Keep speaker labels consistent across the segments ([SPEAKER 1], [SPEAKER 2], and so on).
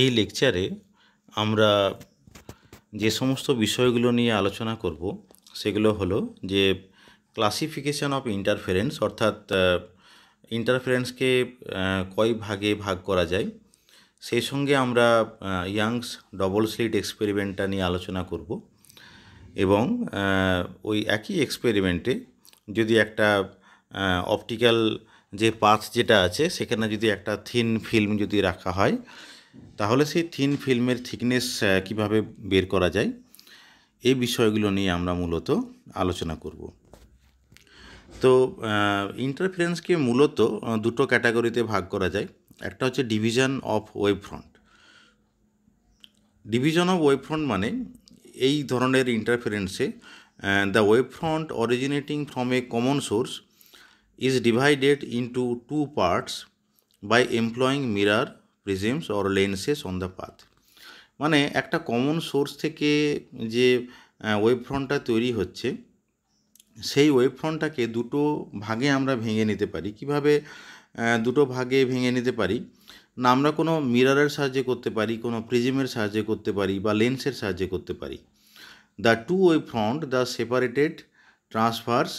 [SPEAKER 1] এই লেকচারে আমরা যে সমস্ত বিষয়গুলো নিয়ে আলোচনা করব সেগুলো হলো যে ক্লাসিফিকেশান অফ ইন্টারফেরেন্স অর্থাৎ ইন্টারফেরেন্সকে কয় ভাগে ভাগ করা যায় সেই সঙ্গে আমরা ইয়াংস ডবল স্লিট এক্সপেরিমেন্টটা নিয়ে আলোচনা করব এবং ওই একই এক্সপেরিমেন্টে যদি একটা অপটিক্যাল যে পাথ যেটা আছে সেখানে যদি একটা থিন ফিল্ম যদি রাখা হয় তাহলে সেই থিন ফিল্মের থিকনেস কিভাবে বের করা যায় এই বিষয়গুলো নিয়ে আমরা মূলত আলোচনা করব তো ইন্টারফিয়ারেন্সকে মূলত দুটো ক্যাটাগরিতে ভাগ করা যায় একটা হচ্ছে division of wave front division of wave front মানে এই ধরনের ইন্টারফিয়ারেন্সে the wave front originating from a common source is divided into two parts by employing mirror prisms or lenses on the path মানে একটা কমন সোর্স থেকে যে web ফ্রন্টটা তৈরি হচ্ছে সেই ওয়েব ফ্রন্টটাকে দুটো ভাগে আমরা ভেঙে নিতে পারি কিভাবে দুটো ভাগে ভেঙে নিতে পারি না আমরা কোনো মিরারের সাহায্যে করতে পারি কোনো প্রিজিমের সাহায্যে করতে পারি বা লেন্সের সাহায্যে করতে পারি the two wave front the separated transfers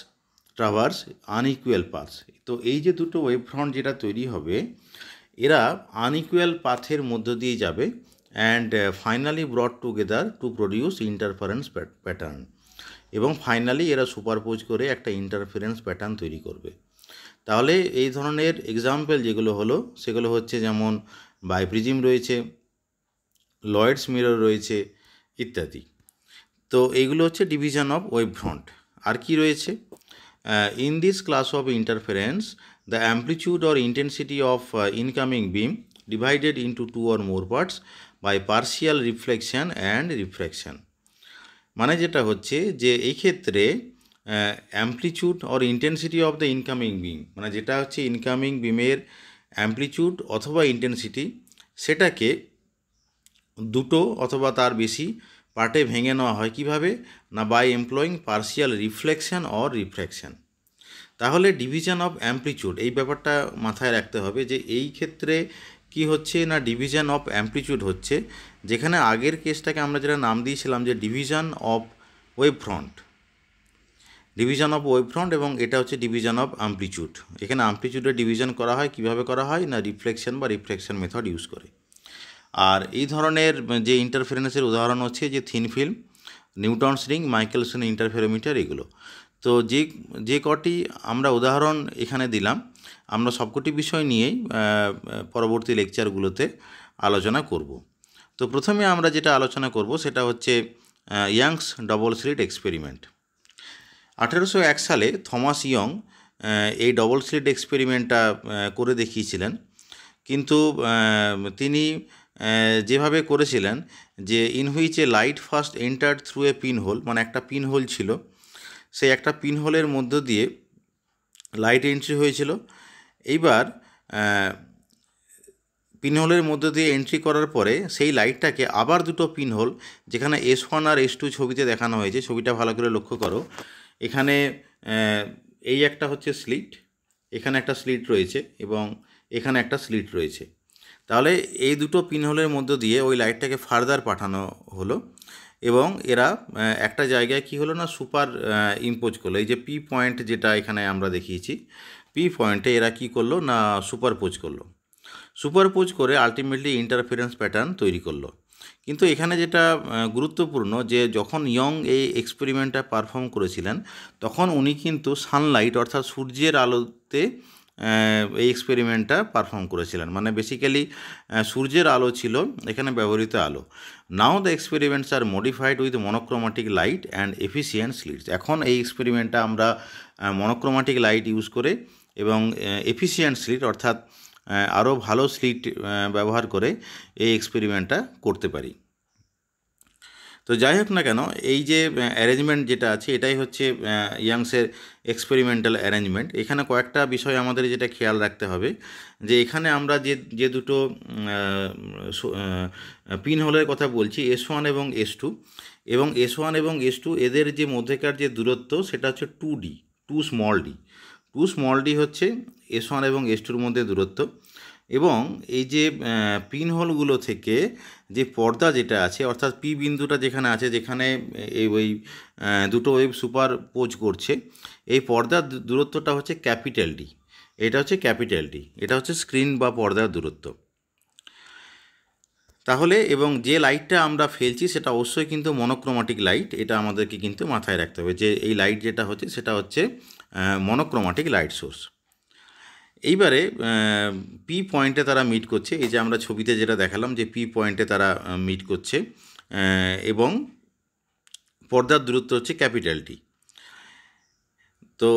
[SPEAKER 1] traverse unequal paths তো এই যে দুটো ওয়েব ফ্রন্ট যেটা তৈরি হবে এরা আনইকুয়াল পাথের মধ্য দিয়ে যাবে and finally brought together to produce interference pattern এবং ফাইনালি এরা সুপারপোজ করে একটা ইন্টারফারেন্স প্যাটার্ন তৈরি করবে তাহলে এই ধরনের এক্সাম্পল যেগুলো হলো সেগুলো হচ্ছে যেমন বাইপ্রিজিম রয়েছে লয়েডস মিরর রয়েছে ইত্যাদি তো এইগুলো হচ্ছে ডিভিশন অফ ওয়েব ফ্রন্ট আর কি রয়েছে in this class of interference the amplitude or intensity of uh, incoming beam divided into two or more parts by partial reflection and refraction মানে যেটা হচ্ছে যে এই ক্ষেত্রে amplitude or intensity of the incoming beam মানে যেটা হচ্ছে incoming বিমের অ্যাম্প্লিচিউড অথবা ইন্টেন্সিটি সেটাকে দুটো অথবা তার বেশি পার্টে ভেঙে নেওয়া হয় কিভাবে না by employing partial reflection or refraction তাহলে ডিভিশন অফ অ্যাম্পলিচিউড এই ব্যাপারটা মাথায় রাখতে হবে যে এই ক্ষেত্রে কি হচ্ছে না ডিভিশন অফ অ্যাম্পলিচিউড হচ্ছে যেখানে আগের কেসটাকে আমরা যেটা নাম দিয়েছিলাম যে division of wave front division of wave front এবং এটা হচ্ছে ডিভিশন অফ অ্যাম্পলিচিউড এখানে অ্যাম্প্লিচিউডের ডিভিশন করা হয় কিভাবে করা হয় না রিফ্লেকশন বা রিফ্লেকশন মেথড ইউজ করে আর এই ধরনের যে ইন্টারফেরেন্সের উদাহরণ হচ্ছে যে thin film Newton's ring Michelson interferometer এগুলো তো যে যে কটি আমরা উদাহরণ এখানে দিলাম আমরা সবকটি বিষয় নিয়েই পরবর্তী লেকচারগুলোতে আলোচনা করব তো প্রথমে আমরা যেটা আলোচনা করব সেটা হচ্ছে ইয়াংস ডবল স্লিট এক্সপেরিমেন্ট আঠেরোশো এক সালে থমাস ইয়ং এই ডবল স্লিট এক্সপেরিমেন্টটা করে দেখিয়েছিলেন কিন্তু তিনি যেভাবে করেছিলেন যে in which a light first enter through a pin hole মানে একটা পিন হোল ছিল সেই একটা পিনহোলের মধ্য দিয়ে লাইট এন্ট্রি হয়েছিল এইবার পিনহোলের মধ্য দিয়ে এন্ট্রি করার পরে সেই লাইটটাকে আবার দুটো পিনহোল যেখানে এস ওয়ান আর এস টু ছবিতে দেখানো হয়েছে ছবিটা ভালো করে লক্ষ্য করো এখানে এই একটা হচ্ছে স্লিট এখানে একটা স্লিট রয়েছে এবং এখানে একটা স্লিট রয়েছে তাহলে এই দুটো পিনহোলের মধ্য দিয়ে ওই লাইটটাকে ফার্দার পাঠানো হলো এবং এরা একটা জায়গায় কি হলো না সুপার ইম্পোজ করলো এই যে পি পয়েন্ট যেটা এখানে আমরা দেখিয়েছি পি পয়েন্টে এরা কি করলো না সুপারপোজ করলো সুপারপোজ করে আলটিমেটলি ইন্টারফিয়ারেন্স প্যাটার্ন তৈরি করলো কিন্তু এখানে যেটা গুরুত্বপূর্ণ যে যখন ইয়ং এই এক্সপেরিমেন্টটা পারফর্ম করেছিলেন তখন উনি কিন্তু সানলাইট অর্থাৎ সূর্যের আলোতে এই এক্সপেরিমেন্টটা পারফর্ম করেছিলেন মানে বেসিক্যালি সূর্যের আলো ছিল এখানে ব্যবহৃত আলো now the experiments are modified with monochromatic light and efficient slits এখন এই এক্সপেরিমেন্টটা আমরা মনোক্রোমাটিক লাইট ইউজ করে এবং এফিসিয়েন্ট স্লিট অর্থাৎ আরও ভালো স্লিট ব্যবহার করে এই এক্সপেরিমেন্টটা করতে পারি তো যাই হোক না কেন এই যে অ্যারেঞ্জমেন্ট যেটা আছে এটাই হচ্ছে ইয়াংসের এক্সপেরিমেন্টাল অ্যারেঞ্জমেন্ট এখানে কয়েকটা বিষয় আমাদের যেটা খেয়াল রাখতে হবে যে এখানে আমরা যে যে দুটো পিন হোলের কথা বলছি এস ওয়ান এবং এস টু এবং এস ওয়ান এবং এস টু এদের যে মধ্যেকার যে দূরত্ব সেটা হচ্ছে two D two small D two small D হচ্ছে এস ওয়ান এবং এস টুর মধ্যে দূরত্ব এবং এই যে পিন হোলগুলো থেকে যে পর্দা যেটা আছে অর্থাৎ পি বিন্দুটা যেখানে আছে যেখানে এই ওই দুটো ওয়েব সুপার পোজ করছে এই পর্দার দূরত্বটা হচ্ছে ক্যাপিটাল ডি এটা হচ্ছে ক্যাপিটাল ডি এটা হচ্ছে স্ক্রিন বা পর্দার দূরত্ব তাহলে এবং যে লাইটটা আমরা ফেলছি সেটা অবশ্যই কিন্তু মনোক্রোমাটিক লাইট এটা আমাদেরকে কিন্তু মাথায় রাখতে হবে যে এই লাইট যেটা হচ্ছে সেটা হচ্ছে মনোক্রোমাটিক লাইট সোর্স এইবারে পি পয়েন্টে তারা মিট করছে এই যে আমরা ছবিতে যেটা দেখালাম যে পি পয়েন্টে তারা মিট করছে এবং পর্দার দূরত্ব হচ্ছে ক্যাপিটালটি তো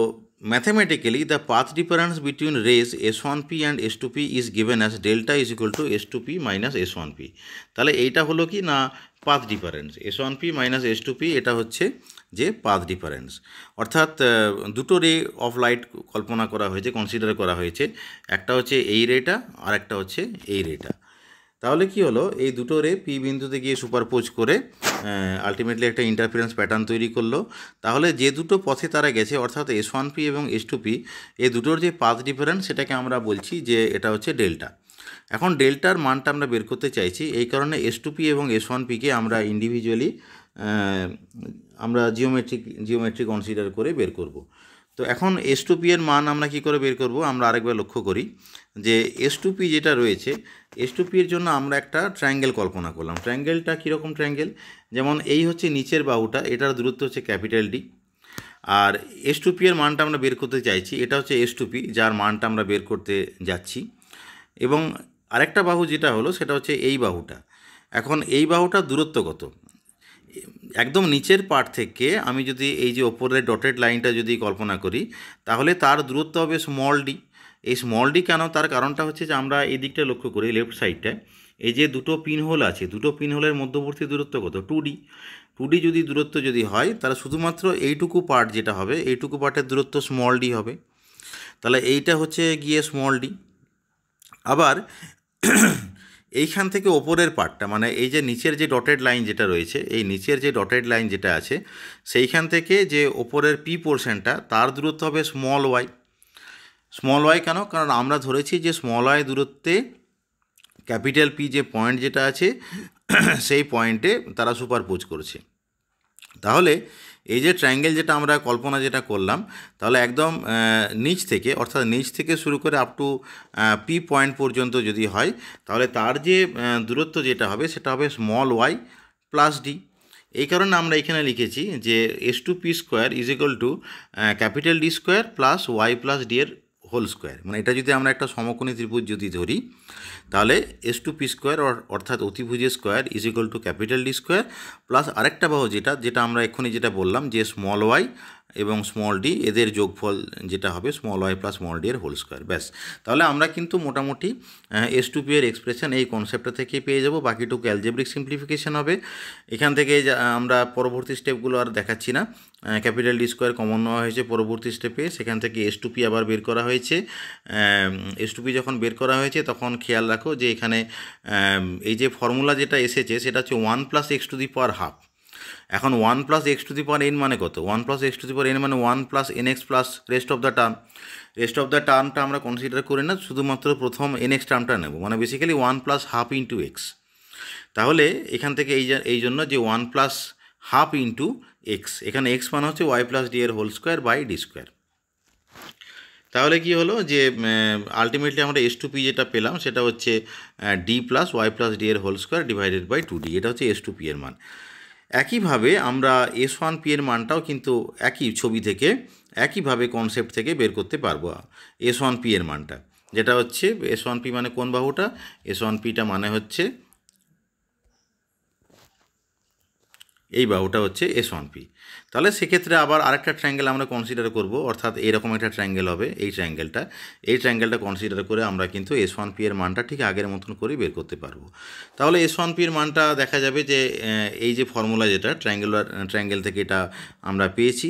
[SPEAKER 1] mathematically the path difference between rays S one P and S two P is given as delta is equal to S two P minus S one P তাহলে এইটা হলো কি না path difference S one P minus S two P এটা হচ্ছে যে path difference অর্থাৎ দুটো রে অফ লাইট কল্পনা করা হয়েছে কনসিডার করা হয়েছে একটা হচ্ছে এই রেটা আর একটা হচ্ছে এই রেটা তাহলে কি হলো এই দুটো রে পি বিন্দুতে গিয়ে সুপারপোজ করে আলটিমেটলি একটা ইন্টারফিয়ারেন্স প্যাটার্ন তৈরি করলো তাহলে যে দুটো পথে তারা গেছে অর্থাৎ এস ওয়ান পি এবং এস টু পি এই দুটোর যে পাথ ডিফারেন্স সেটাকে আমরা বলছি যে এটা হচ্ছে ডেল্টা এখন ডেল্টার মানটা আমরা বের করতে চাইছি এই কারণে এস টু পি এবং এস ওয়ান পিকে আমরা ইন্ডিভিজুয়ালি আমরা জিওমেট্রিক জিওমেট্রি কনসিডার করে বের করব তো এখন এস টু পি এর মান আমরা কি করে বের করব আমরা আরেকবার লক্ষ্য করি যে এস টু পি যেটা রয়েছে এস টু পি এর জন্য আমরা একটা ট্রায়াঙ্গেল কল্পনা করলাম ট্রায়াঙ্গেলটা কীরকম ট্রায়াঙ্গেল যেমন এই হচ্ছে নিচের বাহুটা এটার দূরত্ব হচ্ছে ক্যাপিটাল ডি আর এস টু পি এর মানটা আমরা বের করতে চাইছি এটা হচ্ছে এস টু পি যার মানটা আমরা বের করতে যাচ্ছি এবং আরেকটা বাহু যেটা হলো সেটা হচ্ছে এই বাহুটা এখন এই বাহুটার দূরত্ব কত একদম নিচের পার্ট থেকে আমি যদি এই যে ওপরের ডটেড লাইনটা যদি কল্পনা করি তাহলে তার দূরত্ব হবে স্মল ডি এই স্মল ডি কেন তার কারণটা হচ্ছে যে আমরা এই দিকটা লক্ষ্য করি লেফট সাইডটায় এই যে দুটো পিন হোল আছে দুটো পিন হোলের মধ্যবর্তী দূরত্ব কত টু ডি টু ডি যদি দূরত্ব যদি হয় তাহলে শুধুমাত্র এইটুকু পার্ট যেটা হবে এইটুকু পার্টের দূরত্ব স্মল ডি হবে তাহলে এইটা হচ্ছে গিয়ে স্মল ডি আবার এইখান থেকে ওপরের পার্টটা মানে এই যে নিচের যে ডটেড লাইন যেটা রয়েছে এই নিচের যে ডটেড লাইন যেটা আছে সেইখান থেকে যে ওপরের পি পোর্শনটা তার দূরত্ব হবে স্মল ওয়াই স্মল ওয়াই কেন কারণ আমরা ধরেছি যে স্মল ওয়াই দূরত্বে ক্যাপিটাল পি যে পয়েন্ট যেটা আছে সেই পয়েন্টে তারা সুপারপোজ করছে তাহলে এই যে ট্রায়াঙ্গেল যেটা আমরা কল্পনা যেটা করলাম তাহলে একদম নিচ থেকে অর্থাৎ নিচ থেকে শুরু করে আপ টু পি পয়েন্ট পর্যন্ত যদি হয় তাহলে তার যে দূরত্ব যেটা হবে সেটা হবে স্মল ওয়াই প্লাস ডি এই কারণে আমরা এখানে লিখেছি যে S two P square is equal to capital D square plus Y plus D এর হোল স্কোয়ার মানে এটা যদি আমরা একটা সমকোণী ত্রিভুজ যদি ধরি তাহলে এস টু পি স্কোয়ার অর্থাৎ অতিভুজের square is equal to capital D square plus আরেকটা বাহু যেটা যেটা আমরা এক্ষুনি যেটা বললাম যে স্মল ওয়াই এবং স্মল ডি এদের যোগফল যেটা হবে small Y plus small D এর হোল স্কোয়ার ব্যাস তাহলে আমরা কিন্তু মোটামুটি এস টু পি এর এক্সপ্রেশন এই কনসেপ্টটা থেকে পেয়ে যাব বাকিটুকু অ্যালজেব্রিক সিম্পলিফিকেশান হবে এখান থেকে আমরা পরবর্তী স্টেপগুলো আর দেখাচ্ছি না ক্যাপিটাল ডি স্কোয়ার কমন নেওয়া হয়েছে পরবর্তী স্টেপে সেখান থেকে এস টু পি আবার বের করা হয়েছে এস টু পি যখন বের করা হয়েছে তখন খেয়াল রাখো যে এখানে এই যে ফর্মুলা যেটা এসেছে সেটা হচ্ছে one plus X to the power half এখন one plus X to the power N মানে কত one plus X to the power N মানে one plus N X plus rest of the term rest of the টার্মটা আমরা consider করি না শুধুমাত্র প্রথম এন এক্স টার্মটা নেব মানে basically one plus half into X তাহলে এখান থেকে এই এই জন্য যে one plus half into X এখানে এক্স মানে হচ্ছে ওয়াই প্লাস ডি এর whole square by D square তাহলে কি হলো যে আলটিমেটলি আমরা এস টু পি যেটা পেলাম সেটা হচ্ছে D plus Y plus D এর whole square divided by two D এটা হচ্ছে এস টু পি এর মান একইভাবে আমরা এস ওয়ান পি এর মানটাও কিন্তু একই ছবি থেকে একইভাবে কনসেপ্ট থেকে বের করতে পারবো এস ওয়ান পি এর মানটা যেটা হচ্ছে এস ওয়ান পি মানে কোন বাহুটা এস ওয়ান পিটা মানে হচ্ছে এই বাহুটা হচ্ছে এস ওয়ান পি তাহলে সেক্ষেত্রে আবার আরেকটা ট্রাঙ্গেল আমরা কনসিডার করব অর্থাৎ এরকম একটা ট্রাঙ্গেল হবে এই ট্রাঙ্গেলটা এই ট্রাঙ্গেলটা কনসিডার করে আমরা কিন্তু এস ওয়ান পি এর মানটা ঠিক আগের মতন করে বের করতে পারবো তাহলে এস ওয়ান পি এর মানটা দেখা যাবে যে এই যে ফর্মুলা যেটা ট্রায়াঙ্গুলার ট্রাঙ্গেল থেকে এটা আমরা পেয়েছি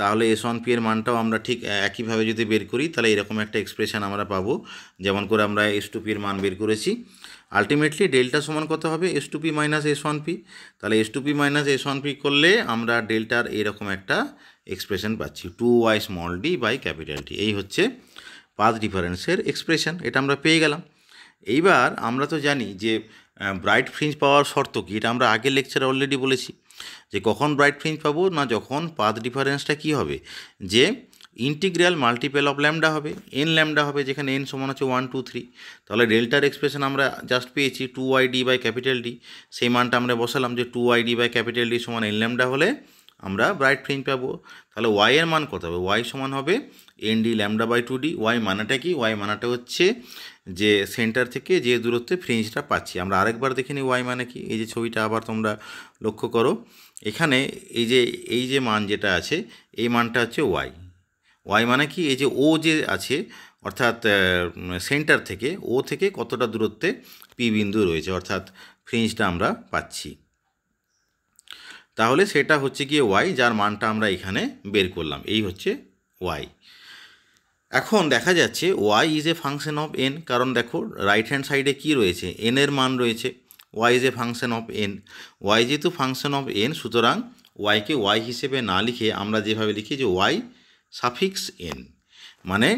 [SPEAKER 1] তাহলে এস ওয়ান পি এর মানটাও আমরা ঠিক একইভাবে যদি বের করি তাহলে এরকম একটা এক্সপ্রেশান আমরা পাবো যেমন করে আমরা এস টু পি এর মান বের করেছি আলটিমেটলি ডেল্টা সমান কত হবে S two P minus S one P তাহলে S two P minus S one P করলে আমরা ডেল্টার এরকম একটা এক্সপ্রেশন পাচ্ছি two Y small D by capital D এই হচ্ছে পাঁচ ডিফারেন্সের এক্সপ্রেশন এটা আমরা পেয়ে গেলাম এইবার আমরা তো জানি যে ব্রাইট ফ্রিঞ্জ পাওয়ার শর্ত কী এটা আমরা আগের লেকচারে অলরেডি বলেছি যে কখন ব্রাইট ফ্রিঞ্জ পাবো না যখন পাঁচ ডিফারেন্সটা কি হবে যে ইন্টিগ্রিয়াল মাল্টিপেল অফ ল্যামডা হবে এন ল্যামডা হবে যেখানে এন সমান হচ্ছে ওয়ান টু থ্রি তাহলে ডেল্টার এক্সপ্রেশন আমরা জাস্ট পেয়েছি two I D by capital D সেই মানটা আমরা বসালাম যে two I D by capital D সমান এন ল্যামডা হলে আমরা ব্রাইট ফ্রিঞ্জ পাবো তাহলে ওয়াই এর মান কত হবে ওয়াই সমান হবে N D lambda by two D Y মানাটা কি ওয়াই মানাটা হচ্ছে যে সেন্টার থেকে যে দূরত্বে ফ্রিঞ্জটা পাচ্ছি আমরা আরেকবার দেখে নিই ওয়াই মানে কি এই যে ছবিটা আবার তোমরা লক্ষ্য করো এখানে এই যে এই যে মান যেটা আছে এই মানটা হচ্ছে ওয়াই ওয়াই মানে কি এই যে ও যে আছে অর্থাৎ সেন্টার থেকে ও থেকে কতটা দূরত্বে পি বিন্দু রয়েছে অর্থাৎ ফ্রিঞ্জটা আমরা পাচ্ছি তাহলে সেটা হচ্ছে গিয়ে ওয়াই যার মানটা আমরা এখানে বের করলাম এই হচ্ছে ওয়াই এখন দেখা যাচ্ছে Y is a function of N কারণ দেখো রাইট হ্যান্ড সাইডে কি রয়েছে এন এর মান রয়েছে Y is a function of N Y যেহেতু ফাংশন অফ এন সুতরাং ওয়াইকে ওয়াই হিসেবে না লিখে আমরা যেভাবে লিখি যে ওয়াই সাফিক্স এন মানে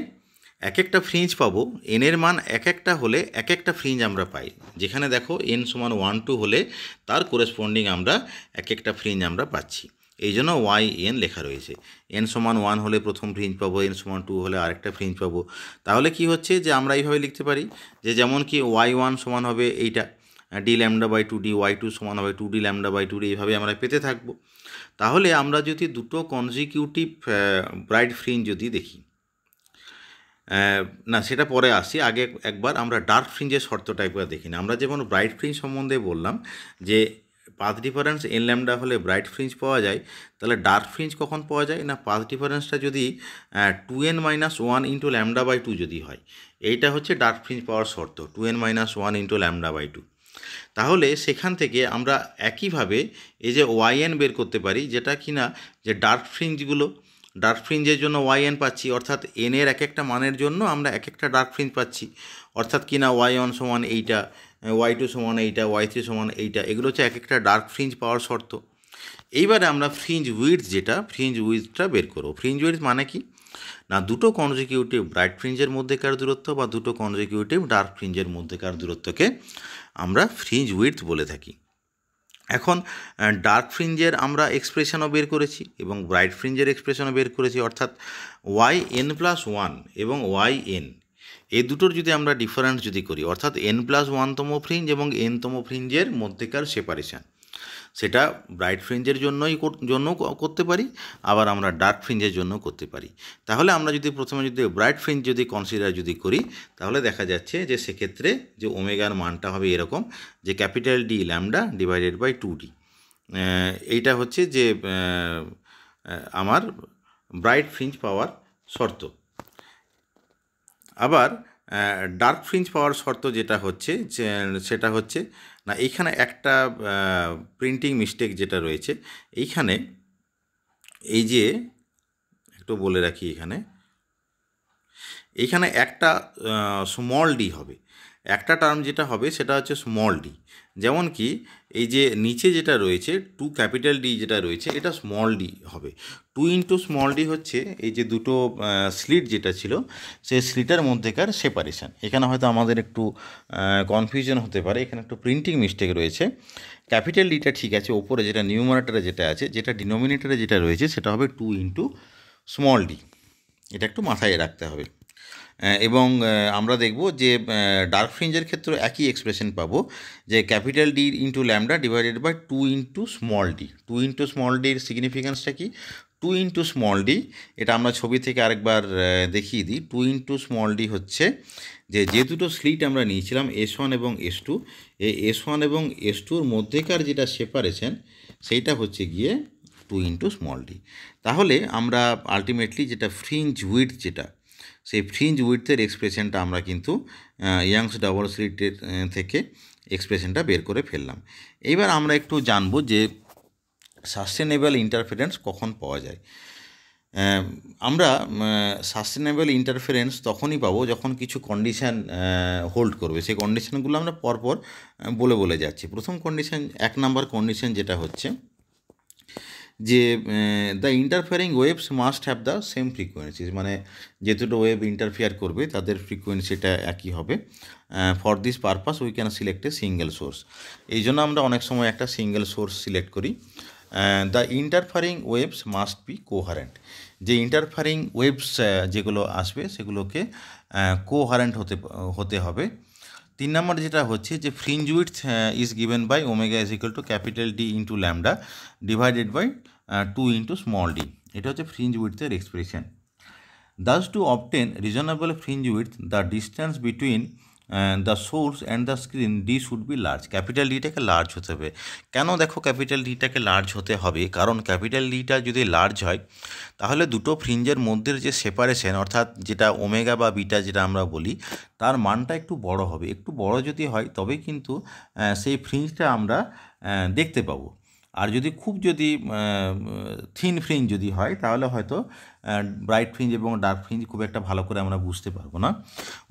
[SPEAKER 1] এক একটা ফ্রিঞ্জ পাবো এনের মান এক একটা হলে এক একটা ফ্রিঞ্জ আমরা পাই যেখানে দেখো এন সমান ওয়ান টু হলে তার কোরেসপন্ডিং আমরা এক একটা ফ্রিঞ্জ আমরা পাচ্ছি এই জন্য ওয়াই এন লেখা রয়েছে এন সমান ওয়ান হলে প্রথম ফ্রিঞ্জ পাবো এন সমান টু হলে আরেকটা ফ্রিঞ্জ পাবো তাহলে কি হচ্ছে যে আমরা এইভাবে লিখতে পারি যে যেমন কি ওয়াই ওয়ান সমান হবে এইটা D lambda by two D Y two সমান হবে two D lambda by two D এইভাবে আমরা পেতে থাকবো তাহলে আমরা যদি দুটো কনজিকিউটিভ ব্রাইট ফ্রিঞ্জ যদি দেখি না সেটা পরে আসি আগে একবার আমরা ডার্ক ফ্রিঞ্জের শর্ত একবার দেখি না আমরা যেমন ব্রাইট ফ্রিঞ্জ সম্বন্ধে বললাম যে পাথ ডিফারেন্স এন ল্যামডা হলে ব্রাইট ফ্রিঞ্জ পাওয়া যায় তাহলে ডার্ক ফ্রিঞ্জ কখন পাওয়া যায় না পাথ ডিফারেন্সটা যদি two N minus one into lambda by two যদি হয় এইটা হচ্ছে ডার্ক ফ্রিঞ্জ পাওয়ার শর্ত two N minus one into lambda by two তাহলে সেখান থেকে আমরা একইভাবে এই যে ওয়াইএন বের করতে পারি যেটা কি না যে ডার্ক ফ্রিঞ্জগুলো ডার্ক ফ্রিঞ্জের জন্য ওয়াইএন পাচ্ছি অর্থাৎ এন এর এক একটা মানের জন্য আমরা এক একটা ডার্ক ফ্রিঞ্জ পাচ্ছি অর্থাৎ কিনা ওয়াই ওয়ান সমান এইটা ওয়াই টু সমান এইটা ওয়াই থ্রি সমান এইটা এগুলো হচ্ছে এক একটা ডার্ক ফ্রিঞ্জ পাওয়ার শর্ত এইবারে আমরা ফ্রিঞ্জ উইথ যেটা ফ্রিঞ্জ উইথটা বের করবো ফ্রিঞ্জ উইথ মানে কি না দুটো কনজিকিউটিভ ব্রাইট ফ্রিঞ্জের মধ্যেকার দূরত্ব বা দুটো কনজিকিউটিভ ডার্ক ফ্রিঞ্জের মধ্যেকার দূরত্বকে আমরা ফ্রিঞ্জ উইথ বলে থাকি এখন ডার্ক ফ্রিঞ্জের আমরা এক্সপ্রেশনও বের করেছি এবং ব্রাইট ফ্রিঞ্জের এক্সপ্রেশনও বের করেছি অর্থাৎ ওয়াই এন প্লাস ওয়ান এবং ওয়াই এন এই দুটোর যদি আমরা ডিফারেন্স যদি করি অর্থাৎ এন প্লাস ওয়ানতম ফ্রিঞ্জ এবং এনতম ফ্রিঞ্জের মধ্যেকার সেপারেশান সেটা ব্রাইট ফ্রিঞ্জের জন্যই জন্য করতে পারি আবার আমরা ডার্ক ফ্রিঞ্জের জন্য করতে পারি তাহলে আমরা যদি প্রথমে যদি ব্রাইট ফ্রিঞ্জ যদি কনসিডার যদি করি তাহলে দেখা যাচ্ছে যে সেক্ষেত্রে যে ওমেগার মানটা হবে এরকম যে capital D lambda divided by two D এইটা হচ্ছে যে আমার ব্রাইট ফ্রিঞ্জ পাওয়ার শর্ত আবার ডার্ক ফ্রিঞ্জ পাওয়ার শর্ত যেটা হচ্ছে সেটা হচ্ছে না এইখানে একটা প্রিন্টিং মিস্টেক যেটা রয়েছে এইখানে এই যে একটু বলে রাখি এখানে এইখানে একটা স্মল ডি হবে একটা টার্ম যেটা হবে সেটা হচ্ছে স্মল ডি যেমন কি এই যে নিচে যেটা রয়েছে টু ক্যাপিটাল ডি যেটা রয়েছে এটা স্মল ডি হবে টু ইন্টু স্মল ডি হচ্ছে এই যে দুটো স্লিট যেটা ছিল সেই স্লিটার মধ্যেকার সেপারেশান এখানে হয়তো আমাদের একটু কনফিউশন হতে পারে এখানে একটু প্রিন্টিং মিস্টেক রয়েছে ক্যাপিটাল ডিটা ঠিক আছে ওপরে যেটা নিউমারেটারে যেটা আছে যেটা ডিনোমিনেটারে যেটা রয়েছে সেটা হবে টু ইন্টু স্মল ডি এটা একটু মাথায় রাখতে হবে এবং আমরা দেখব যে ডার্ক ফ্রিঞ্জের ক্ষেত্রে একই এক্সপ্রেশন পাবো যে capital D into lambda divided by two into small D two into small ডির সিগনিফিকেন্সটা কি টু ইন্টু স্মল ডি এটা আমরা ছবি থেকে আরেকবার দেখিয়ে দিই টু ইন্টু স্মল ডি হচ্ছে যে যে দুটো স্লিট আমরা নিয়েছিলাম এস ওয়ান এবং এস টু এই এস ওয়ান এবং এস টুর মধ্যেকার যেটা সেপারেশন সেইটা হচ্ছে গিয়ে টু ইন্টু স্মল ডি তাহলে আমরা আলটিমেটলি যেটা ফ্রিঞ্জ উইথ যেটা সেই ফ্রিঞ্জ উইথের এক্সপ্রেশনটা আমরা কিন্তু ইয়াংস ডাবল স্লিটের থেকে এক্সপ্রেশনটা বের করে ফেললাম এইবার আমরা একটু জানবো যে সাস্টেনেবল ইন্টারফেরেন্স কখন পাওয়া যায় আমরা সাস্টেনেবল ইন্টারফেরেন্স তখনই পাবো যখন কিছু কন্ডিশান হোল্ড করবে সেই কন্ডিশানগুলো আমরা পরপর বলে বলে যাচ্ছি প্রথম কন্ডিশান এক নাম্বার কন্ডিশান যেটা হচ্ছে যে the interfering waves must have the same frequencies মানে যে দুটো ওয়েব ইন্টারফেয়ার করবে তাদের ফ্রিকোয়েন্সিটা একই হবে for this purpose we can select a single source এই জন্য আমরা অনেক সময় একটা সিঙ্গেল সোর্স সিলেক্ট করি the interfering waves must be coherent যে ইন্টারফারিং ওয়েবস যেগুলো আসবে সেগুলোকে কোহারেন্ট হতে হতে হবে তিন নম্বর যেটা হচ্ছে যে fringe width is given by omega is equal to capital D into lambda divided by two into small D এটা হচ্ছে ফ্রিঞ্জ উইথের expression thus to obtain reasonable fringe width the distance between the source and the screen D should be large capital ডিটাকে large হতে হবে কেন দেখো capital ডিটাকে large হতে হবে কারণ ক্যাপিটাল ডিটা যদি লার্জ হয় তাহলে দুটো ফ্রিঞ্জের মধ্যের যে সেপারেশন অর্থাৎ যেটা ওমেগা বা বিটা যেটা আমরা বলি তার মানটা একটু বড় হবে একটু বড় যদি হয় তবে কিন্তু সেই ফ্রিঞ্জটা আমরা দেখতে পাবো আর যদি খুব যদি থিন ফ্রিঞ্জ যদি হয় তাহলে হয়তো ব্রাইট ফ্রিঞ্জ এবং ডার্ক ফ্রিঞ্জ খুব একটা ভালো করে আমরা বুঝতে পারবো না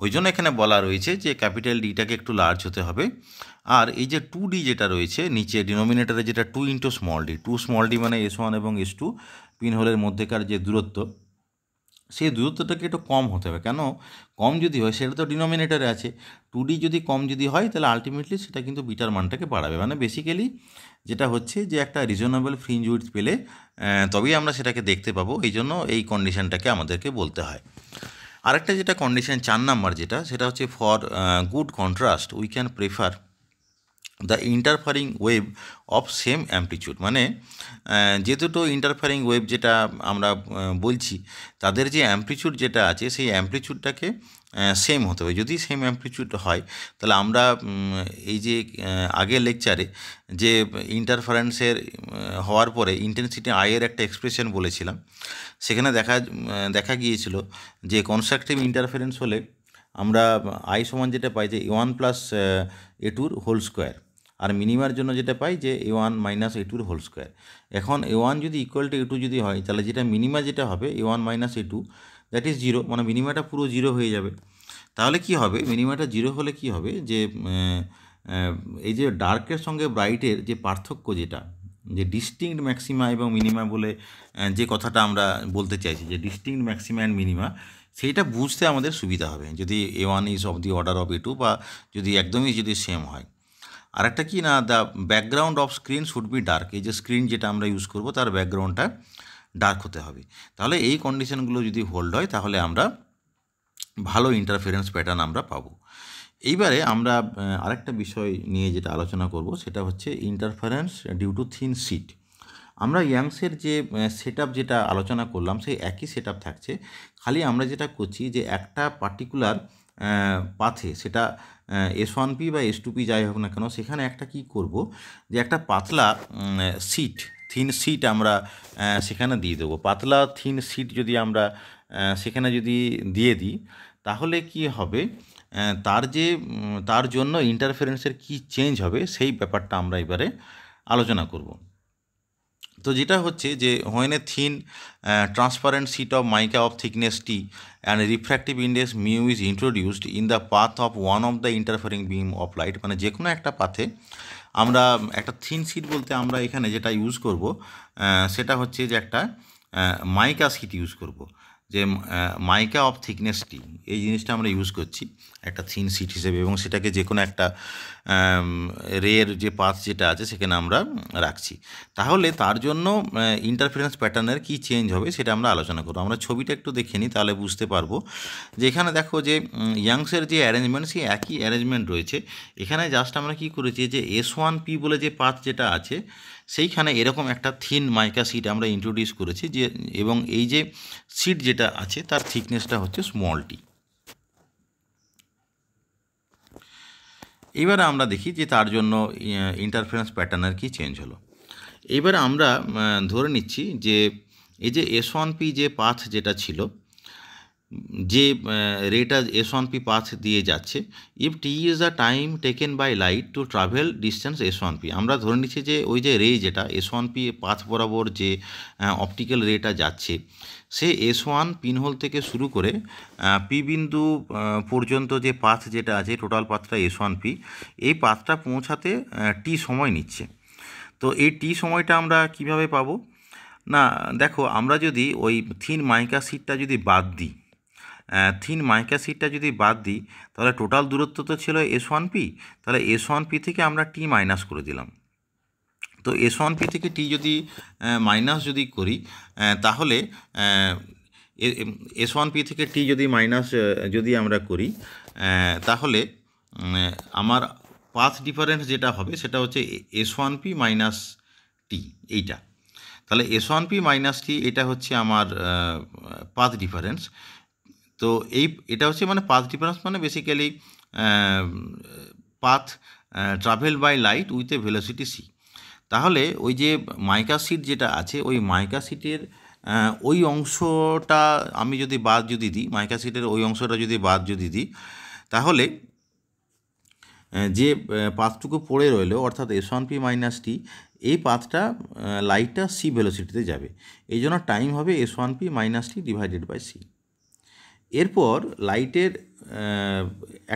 [SPEAKER 1] ওই জন্য এখানে বলা রয়েছে যে ক্যাপিটাল ডিটাকে একটু লার্জ হতে হবে আর এই যে টু ডি যেটা রয়েছে নিচে ডিনোমিনেটারে যেটা two into small D two small D মানে এস ওয়ান এবং এস টু পিনহোলের মধ্যেকার যে দূরত্ব সেই দূরত্বটাকে একটু কম হতে হবে কেন কম যদি হয় সেটা তো ডিনোমিনেটারে আছে টু ডি যদি কম যদি হয় তাহলে আলটিমেটলি সেটা কিন্তু বিটার মানটাকে বাড়াবে মানে বেসিক্যালি যেটা হচ্ছে যে একটা রিজনেবল ফ্রিঞ্জ উইথ পেলে তবেই আমরা সেটাকে দেখতে পাবো এই জন্য এই কন্ডিশনটাকে আমাদেরকে বলতে হয় আরেকটা যেটা কন্ডিশন চার নাম্বার যেটা সেটা হচ্ছে for good contrast we can prefer the interfering wave of same amplitude মানে যে দুটো ইন্টারফারিং ওয়েব যেটা আমরা বলছি তাদের যে অ্যাম্পলিচিউড যেটা আছে সেই অ্যাম্পলিচিউডটাকে সেম হতে হবে যদি সেম অ্যাম্পলিচিউড হয় তাহলে আমরা এই যে আগের লেকচারে যে ইন্টারফারেন্সের হওয়ার পরে ইন্টেন্সিটি আয়ের একটা এক্সপ্রেশন বলেছিলাম সেখানে দেখা দেখা গিয়েছিল যে কনস্ট্রাকটিভ ইন্টারফারেন্স হলে আমরা আই সমান যেটা পাই যে ওয়ান প্লাস এ টুর হোল স্কোয়ার আর মিনিমার জন্য যেটা পাই যে এ ওয়ান মাইনাস এ টুর হোল স্কোয়ার এখন এ ওয়ান যদি ইকুয়াল টু এ টু যদি হয় তাহলে যেটা মিনিমা যেটা হবে A one minus A two that is zero মানে মিনিমাটা পুরো জিরো হয়ে যাবে তাহলে কি হবে মিনিমাটা জিরো হলে কি হবে যে এই যে ডার্কের সঙ্গে ব্রাইটের যে পার্থক্য যেটা যে ডিস্টিংক্ট ম্যাক্সিমা এবং মিনিমা বলে যে কথাটা আমরা বলতে চাইছি যে ডিস্টিংক্ট ম্যাক্সিমা অ্যান্ড মিনিমা সেইটা বুঝতে আমাদের সুবিধা হবে যদি A one is of the order of A two বা যদি একদমই যদি সেম হয় আরেকটা কি না the background of screen should be dark এই যে স্ক্রিন যেটা আমরা ইউজ করবো তার ব্যাকগ্রাউন্ডটা ডার্ক হতে হবে তাহলে এই কন্ডিশনগুলো যদি হোল্ড হয় তাহলে আমরা ভালো ইন্টারফিয়ারেন্স প্যাটার্ন আমরা পাবো এইবারে আমরা আরেকটা বিষয় নিয়ে যেটা আলোচনা করব সেটা হচ্ছে interference due to thin sheet আমরা ইয়াংসের যে সেট যেটা আলোচনা করলাম সেই একই সেট থাকছে খালি আমরা যেটা করছি যে একটা পার্টিকুলার পাথে সেটা এস ওয়ান পি বা এস টু পি যাই হোক না কেন সেখানে একটা কি করব যে একটা পাতলা সিট থিন সিট আমরা সেখানে দিয়ে দেবো পাতলা থিন সিট যদি আমরা সেখানে যদি দিয়ে দিই তাহলে কি হবে তার যে তার জন্য ইন্টারফারেন্সের কি চেঞ্জ হবে সেই ব্যাপারটা আমরা এবারে আলোচনা করব তো যেটা হচ্ছে যে when a thin transparent sheet of mica of thickness T and refractive index mu is introduced in the path of one of the interfering beam of light মানে যে কোনো একটা পাথে আমরা একটা থিন সিট বলতে আমরা এখানে যেটা ইউজ করব সেটা হচ্ছে যে একটা মাইকা সিট ইউজ করব যে মাইকা অফ থিকনেসটি এই জিনিসটা আমরা ইউজ করছি একটা থিন সিট হিসেবে এবং সেটাকে যে কোনো একটা রেয়ের যে পাথ যেটা আছে সেখানে আমরা রাখছি তাহলে তার জন্য ইন্টারফিয়ারেন্স প্যাটার্নের কি চেঞ্জ হবে সেটা আমরা আলোচনা করবো আমরা ছবিটা একটু দেখে নিই তাহলে বুঝতে পারবো যে এখানে দেখো যে ইয়াংসের যে অ্যারেঞ্জমেন্ট সেই একই অ্যারেঞ্জমেন্ট রয়েছে এখানে জাস্ট আমরা কি করেছি যে এস ওয়ান পি বলে যে পাথ যেটা আছে সেইখানে এরকম একটা থিন মাইকা সিট আমরা ইন্ট্রোডিউস করেছি যে এবং এই যে সিট যেটা আছে তার থিকনেসটা হচ্ছে স্মলটি এবারে আমরা দেখি যে তার জন্য ইন্টারফারেন্স প্যাটার্নের কি চেঞ্জ হলো এবারে আমরা ধরে নিচ্ছি যে এই যে এস ওয়ান পি যে পাথ যেটা ছিল যে রেটা এস ওয়ান পি পাথ দিয়ে যাচ্ছে if T is the time taken by light to travel distance S one P আমরা ধরে নিচ্ছি যে ওই যে রে যেটা এস ওয়ান পি পাথ বরাবর যে অপটিক্যাল রেটা যাচ্ছে সে এস ওয়ান পিনহোল থেকে শুরু করে পি বিন্দু পর্যন্ত যে পাথ যেটা আছে টোটাল পাথটা এস ওয়ান পি এই পাথটা পৌঁছাতে টি সময় নিচ্ছে তো এই টি সময়টা আমরা কিভাবে পাবো না দেখো আমরা যদি ওই থিন মাইকা সিটটা যদি বাদ দিই থিন মাইকা সিটটা যদি বাদ দিই তাহলে টোটাল দূরত্ব তো ছিল এস ওয়ান পি তাহলে এস ওয়ান পি থেকে আমরা টি মাইনাস করে দিলাম তো এস ওয়ান পি থেকে টি যদি মাইনাস যদি করি তাহলে এস ওয়ান পি থেকে টি যদি মাইনাস যদি আমরা করি তাহলে আমার পাথ ডিফারেন্স যেটা হবে সেটা হচ্ছে S one P minus T এইটা তাহলে S one P minus T এটা হচ্ছে আমার পাথ ডিফারেন্স তো এই এটা হচ্ছে মানে পাথ ডিফারেন্স মানে basically path travel by light with a velocity C তাহলে ওই যে মাইকা সিট যেটা আছে ওই মাইকা সিটের ওই অংশটা আমি যদি বাদ যদি দিই মাইকা সিটের ওই অংশটা যদি বাদ যদি দিই তাহলে যে পাথটুকু পড়ে রইল অর্থাৎ S one P minus T এই পাথটা লাইটটা সি ভেলোসিটিতে যাবে এই জন্য টাইম হবে S one P minus T divided by C এরপর লাইটের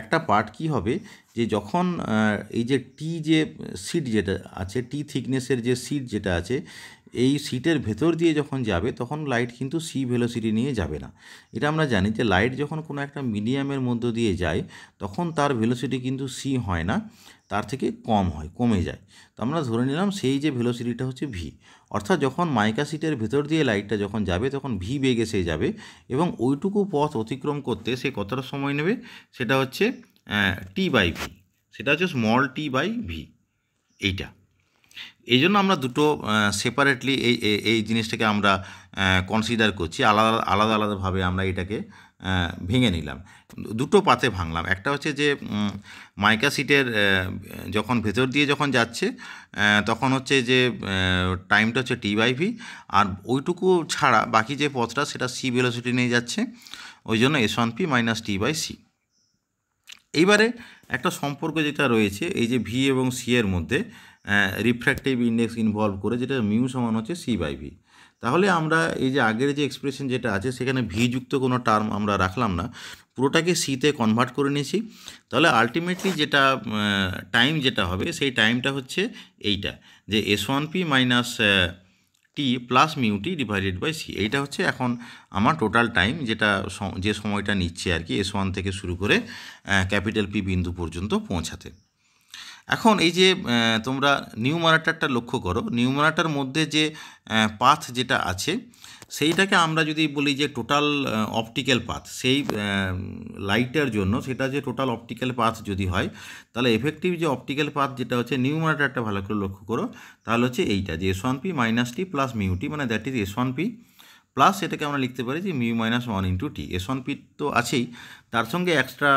[SPEAKER 1] একটা পার্ট কি হবে যে যখন এই যে টি যে সিট যেটা আছে টি থিকনেসের যে সিট যেটা আছে এই সিটের ভেতর দিয়ে যখন যাবে তখন লাইট কিন্তু সি ভেলোসিটি নিয়ে যাবে না এটা আমরা জানি যে লাইট যখন কোনো একটা মিডিয়ামের মধ্য দিয়ে যায় তখন তার ভেলোসিটি কিন্তু সি হয় না তার থেকে কম হয় কমে যায় তো আমরা ধরে নিলাম সেই যে ভেলোসিটিটা হচ্ছে ভি অর্থাৎ যখন মাইকা সিটের ভেতর দিয়ে লাইটটা যখন যাবে তখন ভি বেগে সে যাবে এবং ওইটুকু পথ অতিক্রম করতে সে কতটা সময় নেবে সেটা হচ্ছে টি বাই ভি সেটা হচ্ছে স্মল টি বাই ভি এইটা এই জন্য আমরা দুটো সেপারেটলি এই এই জিনিসটাকে আমরা কনসিডার করছি আলাদা আলাদা আলাদাভাবে আমরা এটাকে ভেঙে নিলাম দুটো পাতে ভাঙলাম একটা হচ্ছে যে মাইকা সিটের যখন ভেতর দিয়ে যখন যাচ্ছে তখন হচ্ছে যে টাইমটা হচ্ছে টি বাই ভি আর ওইটুকু ছাড়া বাকি যে পথটা সেটা সি ভেলোসিটি নিয়ে যাচ্ছে ওই জন্য S one P minus T by C এইবারে একটা সম্পর্ক যেটা রয়েছে এই যে ভি এবং সি এর মধ্যে রিফ্র্যাক্টিভ ইন্ডেক্স ইনভলভ করে যেটা মিউ সমান হচ্ছে সি বাই ভি তাহলে আমরা এই যে আগের যে এক্সপ্রেশন যেটা আছে সেখানে ভিযুক্ত কোনো টার্ম আমরা রাখলাম না পুরোটাকে সিতে কনভার্ট করে নিয়েছি তাহলে আলটিমেটলি যেটা টাইম যেটা হবে সেই টাইমটা হচ্ছে এইটা যে S one P minus T plus mu T divided by C এইটা হচ্ছে এখন আমার টোটাল টাইম যেটা যে সময়টা নিচ্ছে আর কি এস ওয়ান থেকে শুরু করে ক্যাপিটাল পি বিন্দু পর্যন্ত পৌঁছাতে এখন এই যে তোমরা নিউ মারাটারটা লক্ষ্য করো নিউ মারাটার মধ্যে যে পাথ যেটা আছে সেইটাকে আমরা যদি বলি যে টোটাল অপটিক্যাল পাথ সেই লাইটের জন্য সেটা যে টোটাল অপটিক্যাল পাথ যদি হয় তাহলে এফেক্টিভ যে অপটিক্যাল পাথ যেটা হচ্ছে নিউ মারাটারটা ভালো করে লক্ষ্য করো তাহলে হচ্ছে এইটা যে S one P minus T plus mu T মানে that is S one P plus এটাকে আমরা লিখতে পারি যে mu minus one into T S one P তো আছেই তার সঙ্গে এক্সট্রা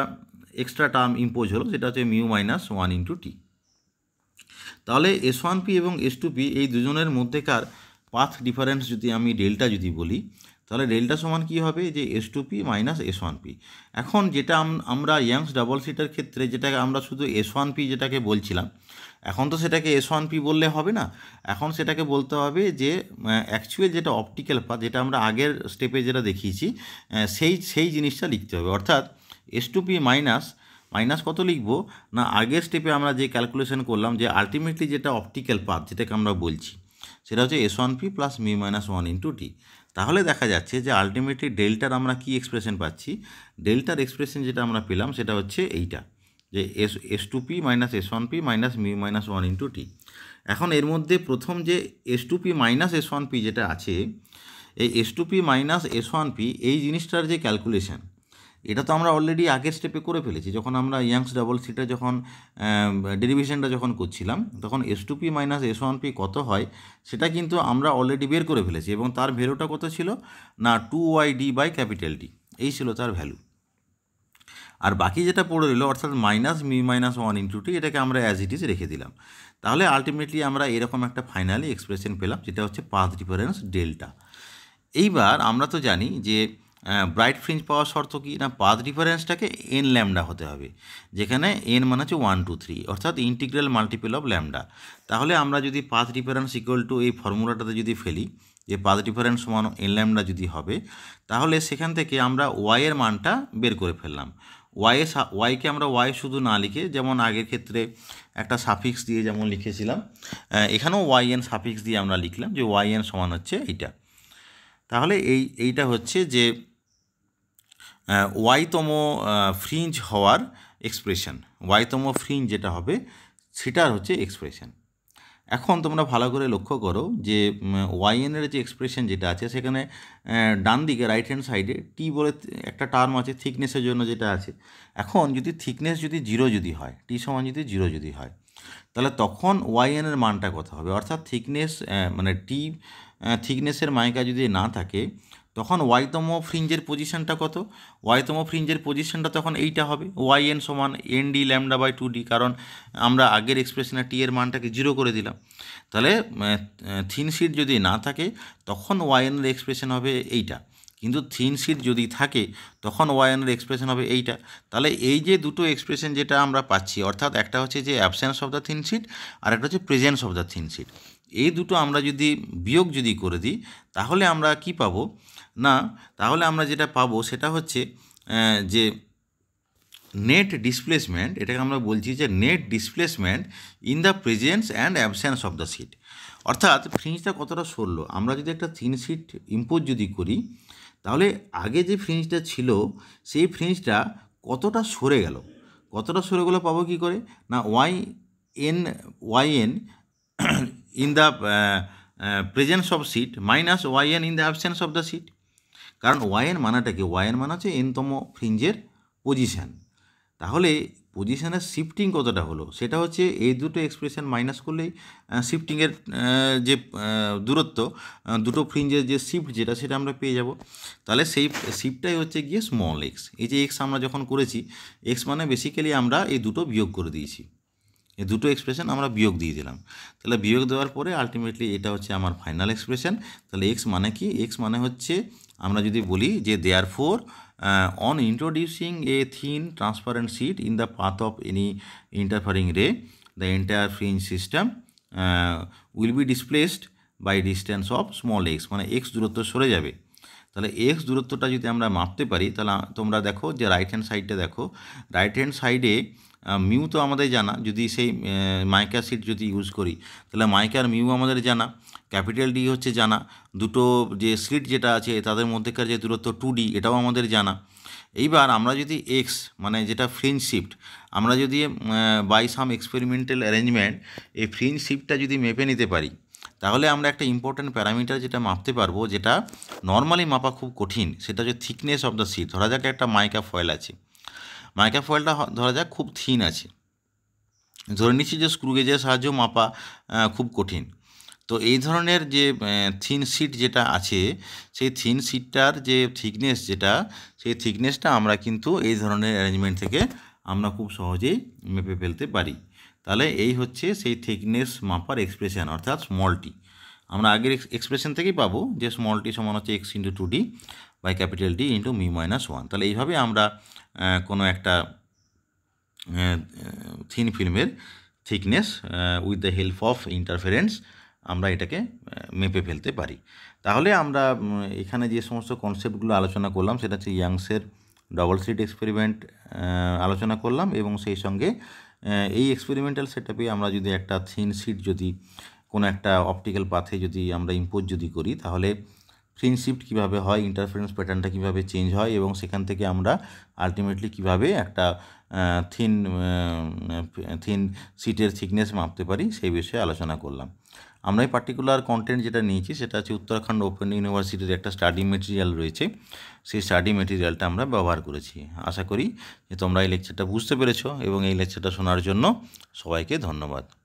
[SPEAKER 1] এক্সট্রা টার্ম ইম্পোজ হলো সেটা হচ্ছে mu minus one into T তাহলে এস ওয়ান পি এবং এস টু পি এই দুজনের মধ্যেকার পাথ ডিফারেন্স যদি আমি ডেল্টা যদি বলি তাহলে ডেল্টা সমান কী হবে যে S two P minus S one P এখন যেটা আমরা ইয়াংস ডাবল সিটার ক্ষেত্রে যেটাকে আমরা শুধু এস ওয়ান পি যেটাকে বলছিলাম এখন তো সেটাকে এস ওয়ান পি বললে হবে না এখন সেটাকে বলতে হবে যে অ্যাকচুয়াল যেটা অপটিক্যাল পাথ যেটা আমরা আগের স্টেপে যেটা দেখিয়েছি সেই সেই জিনিসটা লিখতে হবে অর্থাৎ S two P minus minus কত লিখবো না আগের স্টেপে আমরা যে ক্যালকুলেশন করলাম যে আলটিমেটলি যেটা অপটিক্যাল পাথ যেটাকে আমরা বলছি সেটা হচ্ছে S one P plus mu minus one into T তাহলে দেখা যাচ্ছে যে আলটিমেটলি ডেল্টার আমরা কি এক্সপ্রেশন পাচ্ছি ডেল্টার এক্সপ্রেশন যেটা আমরা পেলাম সেটা হচ্ছে এইটা যে S S two P minus S one P minus mu minus one into T এখন এর মধ্যে প্রথম যে S two P minus S one P যেটা আছে এই S two P minus S one P এই জিনিসটার যে ক্যালকুলেশন এটা তো আমরা অলরেডি আগের স্টেপে করে ফেলেছি যখন আমরা ইয়াংস ডাবল সিটা যখন ডেরিভিশনটা যখন করছিলাম তখন S two P minus S one P কত হয় সেটা কিন্তু আমরা অলরেডি বের করে ফেলেছি এবং তার ভ্যালুটা কত ছিল না two Y D by capital D এই ছিল তার ভ্যালু আর বাকি যেটা পড়ে রইল অর্থাৎ minus mu minus one into T এটাকে আমরা অ্যাজ ইট ইজ রেখে দিলাম তাহলে আলটিমেটলি আমরা এরকম একটা ফাইনালি এক্সপ্রেশন পেলাম যেটা হচ্ছে পাথ ডিফারেন্স ডেল্টা এইবার আমরা তো জানি যে ব্রাইট হ্যাঁ, ফ্রিঞ্জ পাওয়ার শর্ত কি না পাথ ডিফারেন্সটাকে এন ল্যামডা হতে হবে যেখানে এন মানে হচ্ছে ওয়ান টু থ্রি অর্থাৎ ইন্টিগ্রাল মাল্টিপল অফ ল্যামডা তাহলে আমরা যদি পাথ ডিফারেন্স ইকুয়াল টু এই ফর্মুলাটাতে যদি ফেলি যে পাথ ডিফারেন্স সমান এন ল্যামডা যদি হবে তাহলে সেখান থেকে আমরা ওয়াইয়ের মানটা বের করে ফেললাম ওয়াইয়ে ওয়াইকে আমরা ওয়াই শুধু না লিখে যেমন আগের ক্ষেত্রে একটা সাফিক্স দিয়ে যেমন লিখেছিলাম এখানেও ওয়াই এন সাফিক্স দিয়ে আমরা লিখলাম যে ওয়াই এন সমান হচ্ছে এইটা তাহলে এই এইটা হচ্ছে যে ওয়াইতম ফ্রিঞ্জ হওয়ার এক্সপ্রেশন ওয়াইতম ফ্রিঞ্জ যেটা হবে সেটার হচ্ছে এক্সপ্রেশন এখন তোমরা ভালো করে লক্ষ্য করো যে ওয়াইএনের যে এক্সপ্রেশন যেটা আছে সেখানে ডান দিকে রাইট হ্যান্ড সাইডে টি বলে একটা টার্ম আছে থিকনেসের জন্য যেটা আছে এখন যদি থিকনেস যদি জিরো যদি হয় টি সমান যদি জিরো যদি হয় তাহলে তখন ওয়াইএনের মানটা কত হবে অর্থাৎ থিকনেস মানে টি থিকনেসের মাইকা যদি না থাকে তখন ওয়াইতম ফ্রিঞ্জের পজিশানটা কত ওয়াইতম ফ্রিঞ্জের পজিশানটা তখন এইটা হবে ওয়াই এন সমান N D lambda by two D কারণ আমরা আগের এক্সপ্রেশনে টি এর মানটাকে জিরো করে দিলাম তাহলে থিন সিট যদি না থাকে তখন ওয়াই এনের এক্সপ্রেশন হবে এইটা কিন্তু থিন সিট যদি থাকে তখন ওয়াইনের এক্সপ্রেশন হবে এইটা তাহলে এই যে দুটো এক্সপ্রেশন যেটা আমরা পাচ্ছি অর্থাৎ একটা হচ্ছে যে absence of the thin sheet আর একটা হচ্ছে presence of the thin sheet এই দুটো আমরা যদি বিয়োগ যদি করে দিই তাহলে আমরা কি পাবো না তাহলে আমরা যেটা পাবো সেটা হচ্ছে যে নেট ডিসপ্লেসমেন্ট এটাকে আমরা বলছি যে net displacement in the presence and absence of the sheet অর্থাৎ ফ্রিঞ্জটা কতটা সরলো আমরা যদি একটা তিন সিট ইম্পোজ যদি করি তাহলে আগে যে ফ্রিঞ্জটা ছিল সেই ফ্রিঞ্জটা কতটা সরে গেল কতটা সরে গেলো পাবো কী করে না y n y n in the presence of sheet minus y n in the absence of the sheet কারণ মানাটা কি ওয়াইন মানা হচ্ছে এনতম ফ্রিঞ্জের পজিশান তাহলে পজিশানের শিফটিং কতটা হলো সেটা হচ্ছে এই দুটো এক্সপ্রেশন মাইনাস করলেই শিফটিংয়ের যে দূরত্ব দুটো ফ্রিঞ্জের যে শিফট যেটা সেটা আমরা পেয়ে যাব তাহলে সেই শিফটটাই হচ্ছে গিয়ে স্মল এক্স এই যে এক্স আমরা যখন করেছি এক্স মানে বেসিক্যালি আমরা এই দুটো বিয়োগ করে দিয়েছি এই দুটো এক্সপ্রেশন আমরা বিয়োগ দিয়ে দিলাম তাহলে বিয়োগ দেওয়ার পরে আলটিমেটলি এটা হচ্ছে আমার ফাইনাল এক্সপ্রেশন তাহলে এক্স মানে কি এক্স মানে হচ্ছে আমরা যদি বলি যে therefore on introducing a thin transparent sheet in the path of any interfering ray the entire fringe system will be displaced by distance of small x মানে এক্স দূরত্ব সরে যাবে তাহলে এক্স দূরত্বটা যদি আমরা মাপতে পারি তাহলে তোমরা দেখো যে রাইট হ্যান্ড সাইডটা দেখো রাইট হ্যান্ড সাইডে মিউ তো আমাদের জানা যদি সেই মাইকা সিট যদি ইউজ করি তাহলে মাইকার মিউ আমাদের জানা ক্যাপিটাল ডি হচ্ছে জানা দুটো যে সিট যেটা আছে তাদের মধ্যেকার যে দূরত্ব টু ডি এটাও আমাদের জানা এইবার আমরা যদি এক্স মানে যেটা ফ্রিঞ্জ শিফট আমরা যদি বাই সাম এক্সপেরিমেন্টাল অ্যারেঞ্জমেন্ট এই ফ্রিঞ্জ শিফটটা যদি মেপে নিতে পারি তাহলে আমরা একটা ইম্পর্ট্যান্ট প্যারামিটার যেটা মাপতে পারবো যেটা নর্মালি মাপা খুব কঠিন সেটা হচ্ছে থিকনেস অফ দ্য সিট ধরা যাক একটা মাইকা ফয়েল আছে ফয়েলটা ধরা যাক খুব থিন আছে ধরে নিচ্ছি যে স্ক্রু গেজের সাহায্য মাপা খুব কঠিন তো এই ধরনের যে থিন সিট যেটা আছে সেই থিন সিটটার যে থিকনেস যেটা সেই থিকনেসটা আমরা কিন্তু এই ধরনের অ্যারেঞ্জমেন্ট থেকে আমরা খুব সহজেই মেপে ফেলতে পারি তাহলে এই হচ্ছে সেই থিকনেস মাপার এক্সপ্রেশন অর্থাৎ স্মলটি আমরা আগের এক্সপ্রেশন থেকেই পাবো যে স্মলটি সমান হচ্ছে x into two d by capital D into mu minus one তাহলে এইভাবে আমরা কোনো একটা থিন ফিল্মের thickness with the help of interference আমরা এটাকে মেপে ফেলতে পারি তাহলে আমরা এখানে যে সমস্ত কনসেপ্টগুলো আলোচনা করলাম সেটা হচ্ছে ইয়াংসের ডবল সিট এক্সপেরিমেন্ট আলোচনা করলাম এবং সেই সঙ্গে এই এক্সপেরিমেন্টাল সেটআপে আমরা যদি একটা থিন সিট যদি কোনো একটা অপটিক্যাল পাথে যদি আমরা ইম্পোজ যদি করি তাহলে স্ক্রিন শিফট কীভাবে হয় ইন্টারফারেন্স প্যাটার্নটা কীভাবে চেঞ্জ হয় এবং সেখান থেকে আমরা আলটিমেটলি কিভাবে একটা থিন থিন সিটের থিকনেস মাপতে পারি সেই বিষয়ে আলোচনা করলাম আমরা এই পার্টিকুলার কন্টেন্ট যেটা নিয়েছি সেটা হচ্ছে উত্তরাখণ্ড ওপেন ইউনিভার্সিটির একটা স্টাডি মেটেরিয়াল রয়েছে সেই স্টাডি মেটেরিয়ালটা আমরা ব্যবহার করেছি আশা করি যে তোমরা এই লেকচারটা বুঝতে পেরেছ এবং এই লেকচারটা শোনার জন্য সবাইকে ধন্যবাদ